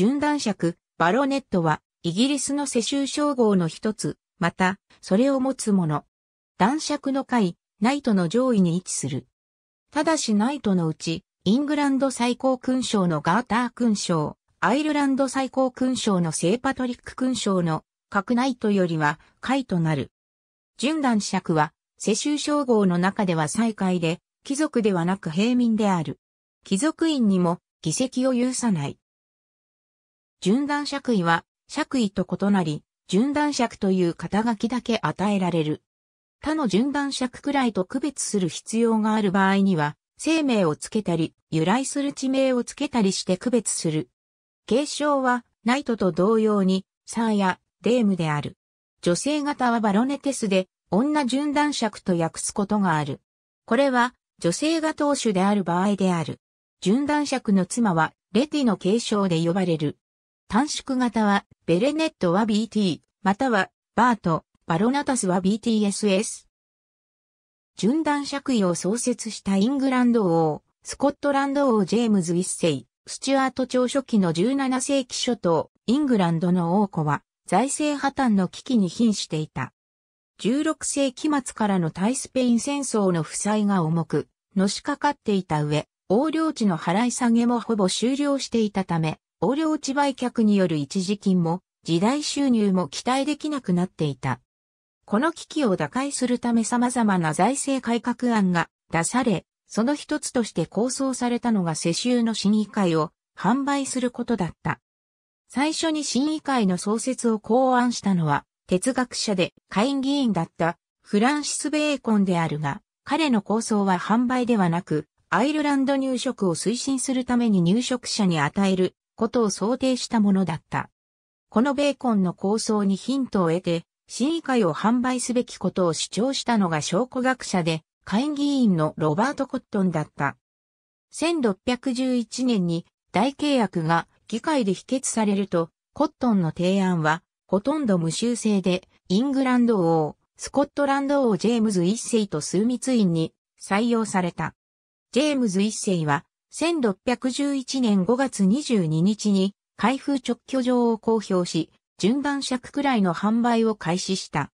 純男爵、バロネットは、イギリスの世襲称号の一つ、また、それを持つ者。男爵の会、ナイトの上位に位置する。ただしナイトのうち、イングランド最高勲章のガーター勲章、アイルランド最高勲章の聖パトリック勲章の各ナイトよりは会となる。純男爵は、世襲称号の中では最下位で、貴族ではなく平民である。貴族院にも議席を有さない。純断尺位は、尺位と異なり、純断尺という肩書きだけ与えられる。他の純断尺くらいと区別する必要がある場合には、生命をつけたり、由来する地名をつけたりして区別する。継承は、ナイトと同様に、サーやデームである。女性型はバロネテスで、女純断尺と訳すことがある。これは、女性が当主である場合である。純断尺の妻は、レティの継承で呼ばれる。短縮型は、ベレネットは BT、または、バート、バロナタスは BTSS。順断借位を創設したイングランド王、スコットランド王ジェームズ一世、スチュアート朝初期の17世紀初頭、イングランドの王子は、財政破綻の危機に瀕していた。16世紀末からの対スペイン戦争の負債が重く、のしかかっていた上、横領地の払い下げもほぼ終了していたため、横領地売却による一時金も、時代収入も期待できなくなっていた。この危機を打開するため様々な財政改革案が出され、その一つとして構想されたのが世襲の審議会を販売することだった。最初に審議会の創設を考案したのは、哲学者で会議員だったフランシス・ベーコンであるが、彼の構想は販売ではなく、アイルランド入植を推進するために入植者に与えることを想定したものだった。このベーコンの構想にヒントを得て、市議会を販売すべきことを主張したのが証拠学者で、会議員のロバート・コットンだった。1611年に大契約が議会で否決されると、コットンの提案はほとんど無修正で、イングランド王、スコットランド王ジェームズ一世と枢密院に採用された。ジェームズ一世は1611年5月22日に開封直居状を公表し、順番尺くらいの販売を開始した。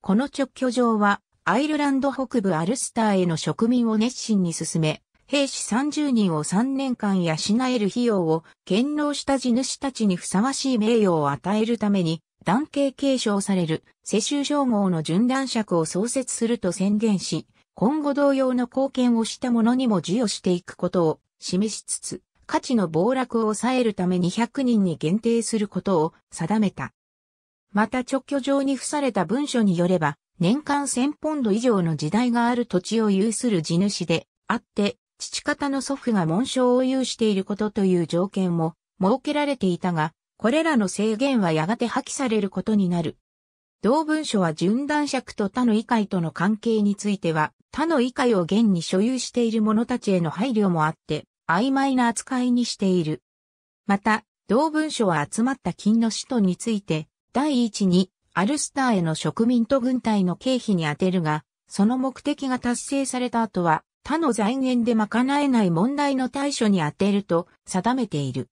この直居状は、アイルランド北部アルスターへの植民を熱心に進め、兵士30人を3年間養える費用を堅牢した地主たちにふさわしい名誉を与えるために、男系継承される世襲称号の順断尺を創設すると宣言し、今後同様の貢献をした者にも授与していくことを示しつつ、価値の暴落を抑えるために0 0人に限定することを定めた。また直居上に付された文書によれば、年間1000ポンド以上の時代がある土地を有する地主であって、父方の祖父が紋章を有していることという条件も設けられていたが、これらの制限はやがて破棄されることになる。同文書は順断尺と他の異界との関係については、他の以下を現に所有している者たちへの配慮もあって、曖昧な扱いにしている。また、同文書は集まった金の使途について、第一に、アルスターへの植民と軍隊の経費に充てるが、その目的が達成された後は、他の財源で賄えない問題の対処に充てると定めている。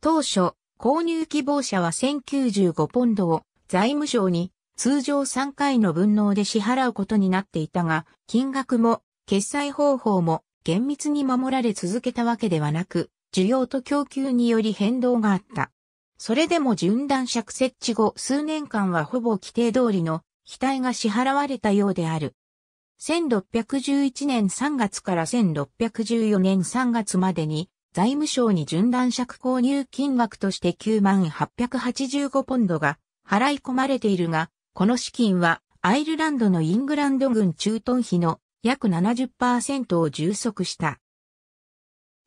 当初、購入希望者は1095ポンドを財務省に通常3回の分納で支払うことになっていたが、金額も決済方法も厳密に守られ続けたわけではなく、需要と供給により変動があった。それでも順断尺設置後数年間はほぼ規定通りの期待が支払われたようである。1611年3月から1614年3月までに財務省に順断尺購入金額として9万885ポンドが払い込まれているが、この資金はアイルランドのイングランド軍駐屯費の約70%を充足した。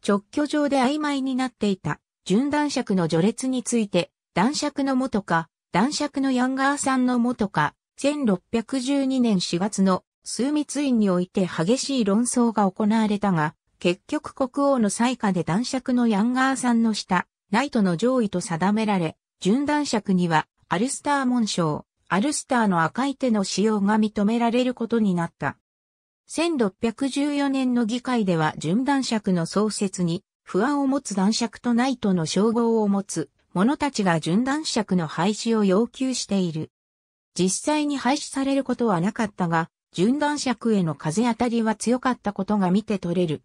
直居上で曖昧になっていた純男爵の序列について、男爵の元か、男爵のヤンガーさんの元か、1612年4月の数密院において激しい論争が行われたが、結局国王の最下で男爵のヤンガーさんの下、ナイトの上位と定められ、純男爵にはアルスター紋章、アルスターの赤い手の使用が認められることになった。1614年の議会では純男爵の創設に不安を持つ男爵とナイトの称号を持つ者たちが純男爵の廃止を要求している。実際に廃止されることはなかったが、純男爵への風当たりは強かったことが見て取れる。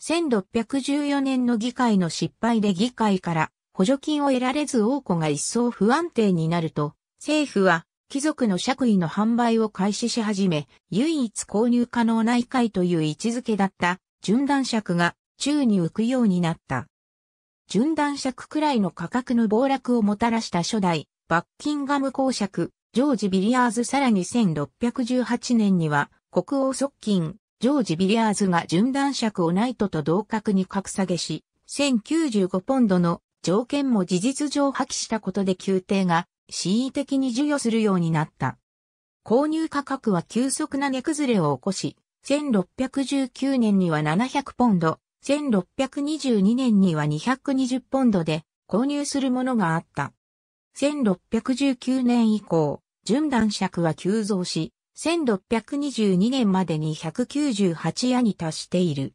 1614年の議会の失敗で議会から補助金を得られず王子が一層不安定になると、政府は貴族の爵位の販売を開始し始め、唯一購入可能な以回という位置づけだった順断爵が宙に浮くようになった。順断爵くらいの価格の暴落をもたらした初代、バッキンガム公爵、ジョージ・ビリアーズさらに1618年には、国王側近、ジョージ・ビリアーズが順断爵をナイトと同格に格下げし、1095ポンドの条件も事実上破棄したことで宮廷が恣意的に授与するようになった。購入価格は急速な値崩れを起こし、1619年には700ポンド、1622年には220ポンドで購入するものがあった。1619年以降、純断尺は急増し、1622年までに198夜に達している。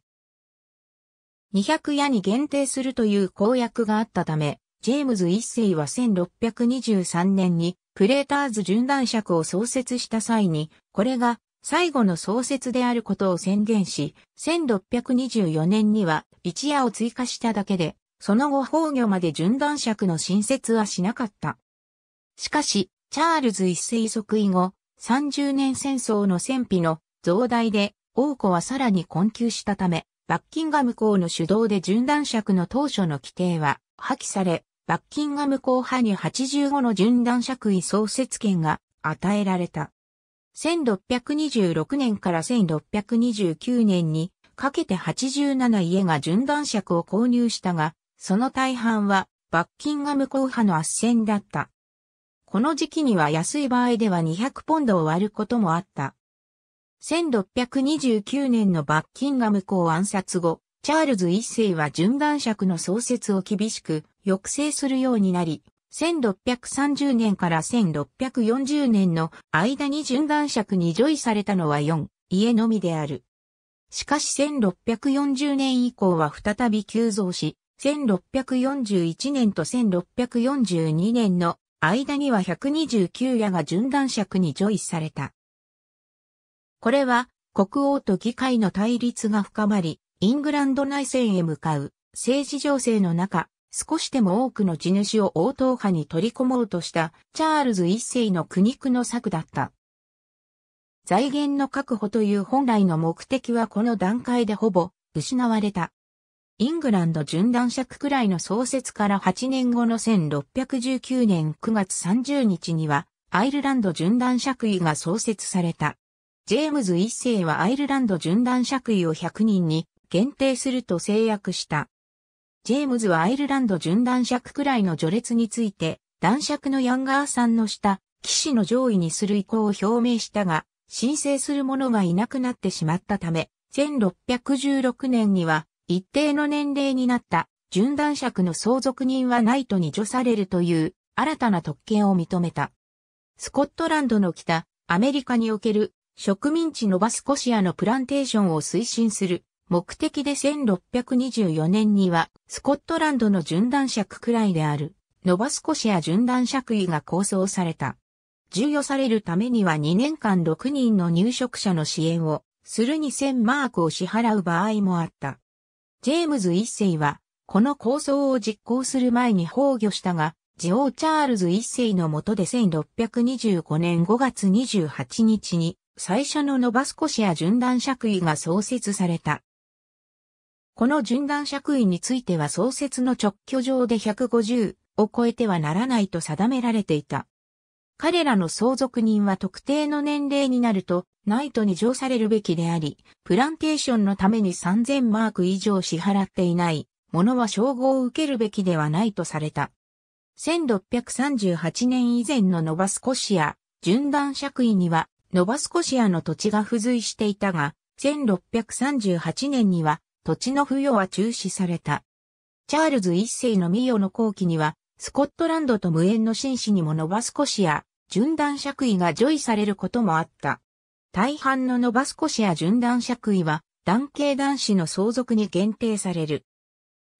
200夜に限定するという公約があったため、ジェームズ一世は1623年にプレーターズ巡断尺を創設した際に、これが最後の創設であることを宣言し、1624年には一夜を追加しただけで、その後崩御まで巡断尺の新設はしなかった。しかし、チャールズ一世即位後、30年戦争の戦費の増大で、王子はさらに困窮したため、バッキンガム公の主導で準断尺の当初の規定は破棄され、バッキンガム公派に85の順断爵位創設権が与えられた。1626年から1629年にかけて87家が順断爵を購入したが、その大半はバッキンガム公派の圧戦だった。この時期には安い場合では200ポンドを割ることもあった。1629年のバッキンガム公暗殺後、チャールズ一世は順断爵の創設を厳しく抑制するようになり、1630年から1640年の間に純断尺にョイされたのは4家のみである。しかし1640年以降は再び急増し、1641年と1642年の間には129夜が純断尺にョイされた。これは国王と議会の対立が深まり、イングランド内戦へ向かう政治情勢の中、少しでも多くの地主を王党派に取り込もうとしたチャールズ一世の苦肉の策だった。財源の確保という本来の目的はこの段階でほぼ失われた。イングランド準男尺くらいの創設から8年後の1619年9月30日にはアイルランド準男尺位が創設された。ジェームズ一世はアイルランド準男尺位を100人に限定すると制約した。ジェームズはアイルランド準男爵くらいの序列について、男爵のヤンガーさんの下、騎士の上位にする意向を表明したが、申請する者がいなくなってしまったため、1616年には一定の年齢になった準男爵の相続人はナイトに除されるという新たな特権を認めた。スコットランドの北、アメリカにおける植民地ノバスコシアのプランテーションを推進する目的で1624年には、スコットランドの巡断尺くらいである、ノバスコシア巡断尺位が構想された。授与されるためには2年間6人の入植者の支援をする2000マークを支払う場合もあった。ジェームズ一世は、この構想を実行する前に崩御したが、ジオー・チャールズ一世の下で1625年5月28日に最初のノバスコシア巡断尺位が創設された。この順断爵位については創設の直居上で150を超えてはならないと定められていた。彼らの相続人は特定の年齢になると、ナイトに上されるべきであり、プランテーションのために3000マーク以上支払っていない、者は称号を受けるべきではないとされた。1638年以前のノバスコシア、順断爵位には、ノバスコシアの土地が付随していたが、1638年には土地の付与は中止された。チャールズ一世の御代の後期には、スコットランドと無縁の紳士にもノバスコシア、順断爵位が除位されることもあった。大半のノバスコシア順断爵位は、男系男子の相続に限定される。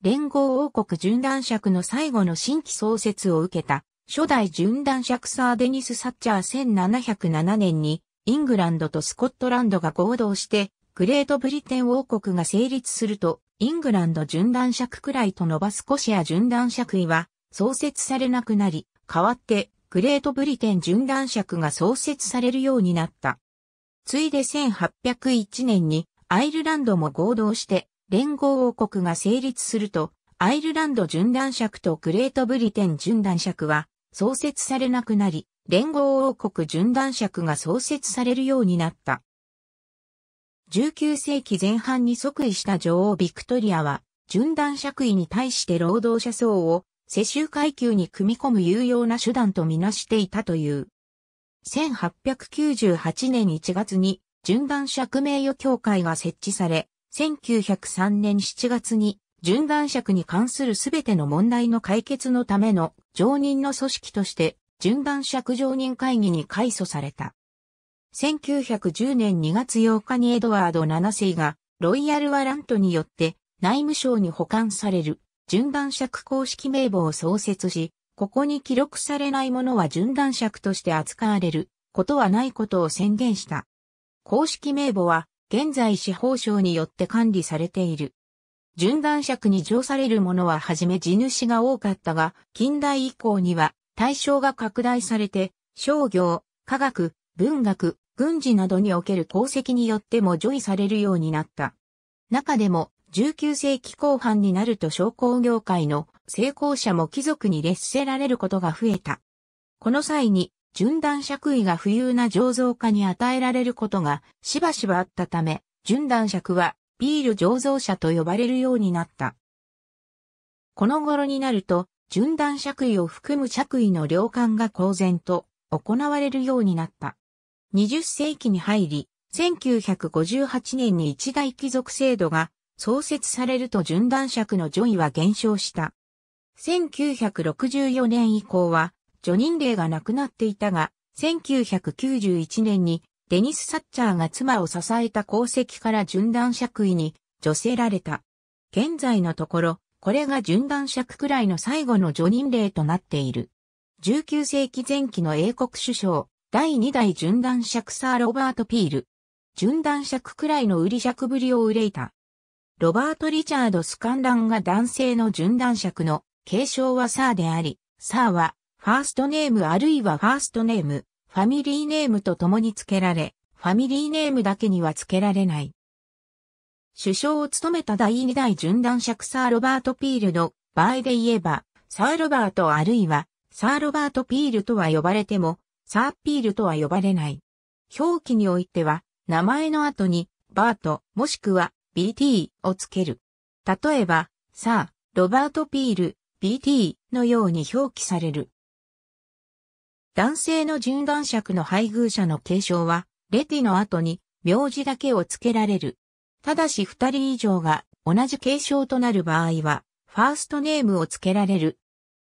連合王国順断爵の最後の新規創設を受けた、初代順断爵サーデニス・サッチャー1707年に、イングランドとスコットランドが合同して、グレートブリテン王国が成立すると、イングランド準男尺くらいとノバスコシア準男尺位は創設されなくなり、代わってグレートブリテン準男尺が創設されるようになった。ついで1801年にアイルランドも合同して連合王国が成立すると、アイルランド準男尺とグレートブリテン準男尺は創設されなくなり、連合王国準男尺が創設されるようになった。19世紀前半に即位した女王ビクトリアは、順男爵位に対して労働者層を世襲階級に組み込む有用な手段とみなしていたという。1898年1月に順男爵名誉協会が設置され、1903年7月に順男爵に関するすべての問題の解決のための常任の組織として順男爵常任会議に改組された。1910年2月8日にエドワード7世がロイヤルワラントによって内務省に保管される順断尺公式名簿を創設し、ここに記録されないものは順断尺として扱われることはないことを宣言した。公式名簿は現在司法省によって管理されている。順断尺に上されるものははじめ地主が多かったが、近代以降には対象が拡大されて、商業、科学、文学、軍事などにおける功績によっても除位されるようになった。中でも、19世紀後半になると商工業界の成功者も貴族に列せられることが増えた。この際に、順断爵位が不裕な醸造家に与えられることがしばしばあったため、順断爵はビール醸造者と呼ばれるようになった。この頃になると、順断爵位を含む爵位の量間が公然と行われるようになった。20世紀に入り、1958年に一大貴族制度が創設されると純断尺の女位は減少した。1964年以降は、女人令がなくなっていたが、1991年にデニス・サッチャーが妻を支えた功績から純断尺位に女性られた。現在のところ、これが純断尺くらいの最後の女人令となっている。19世紀前期の英国首相、第2代純断尺サー・ロバート・ピール。純断尺くらいの売り尺ぶりを憂いた。ロバート・リチャード・スカンランが男性の純断尺の継承はサーであり、サーはファーストネームあるいはファーストネーム、ファミリーネームと共に付けられ、ファミリーネームだけには付けられない。首相を務めた第2代純断尺サー・ロバート・ピールの場合で言えば、サー・ロバートあるいはサー・ロバート・ピールとは呼ばれても、サーピールとは呼ばれない。表記においては、名前の後に、バート、もしくは、BT をつける。例えば、さあ、ロバート・ピール、BT のように表記される。男性の純男爵の配偶者の継承は、レティの後に、名字だけを付けられる。ただし二人以上が同じ継承となる場合は、ファーストネームを付けられる。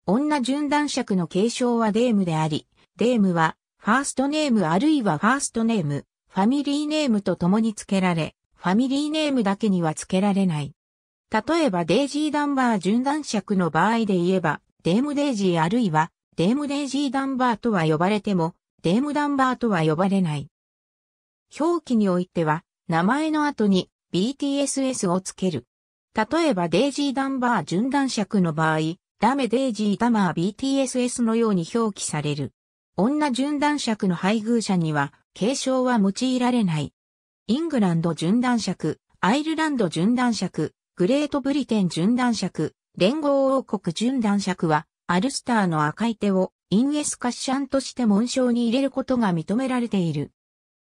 女純男爵の継承はデームであり、デームは、ファーストネームあるいはファーストネーム、ファミリーネームと共に付けられ、ファミリーネームだけには付けられない。例えばデイジーダンバー順断尺の場合で言えば、デームデイジーあるいは、デームデイジーダンバーとは呼ばれても、デームダンバーとは呼ばれない。表記においては、名前の後に BTSS をつける。例えばデイジーダンバー順断尺の場合、ダメデイジーダマー BTSS のように表記される。女準男爵の配偶者には、継承は用いられない。イングランド準男爵、アイルランド準男爵、グレートブリテン準男爵、連合王国準男爵は、アルスターの赤い手をインエスカッシャンとして紋章に入れることが認められている。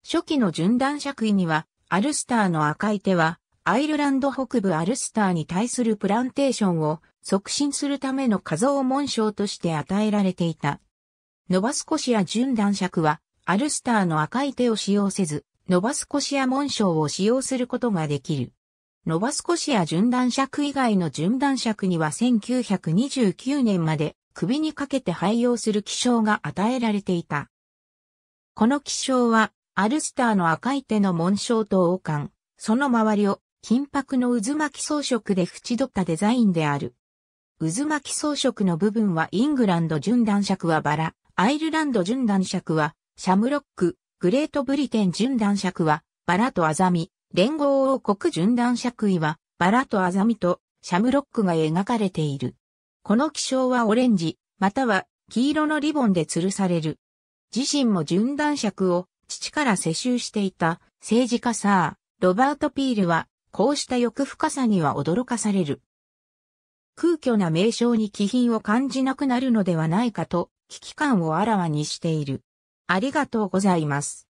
初期の準男爵位には、アルスターの赤い手は、アイルランド北部アルスターに対するプランテーションを促進するための画像紋章として与えられていた。ノバスコシア純男爵は、アルスターの赤い手を使用せず、ノバスコシア紋章を使用することができる。ノバスコシア純男爵以外の純男爵には1929年まで首にかけて廃用する気象が与えられていた。この気象は、アルスターの赤い手の紋章と王冠、その周りを金箔の渦巻き装飾で縁取ったデザインである。渦巻き装飾の部分はイングランド純男爵はバラ、アイルランド純男爵は、シャムロック、グレートブリテン純男爵は、バラとアザミ、連合王国純男爵位は、バラとアザミと、シャムロックが描かれている。この気象はオレンジ、または黄色のリボンで吊るされる。自身も純男爵を父から世襲していた政治家サー、ロバート・ピールは、こうした欲深さには驚かされる。空虚な名称に気品を感じなくなるのではないかと危機感をあらわにしている。ありがとうございます。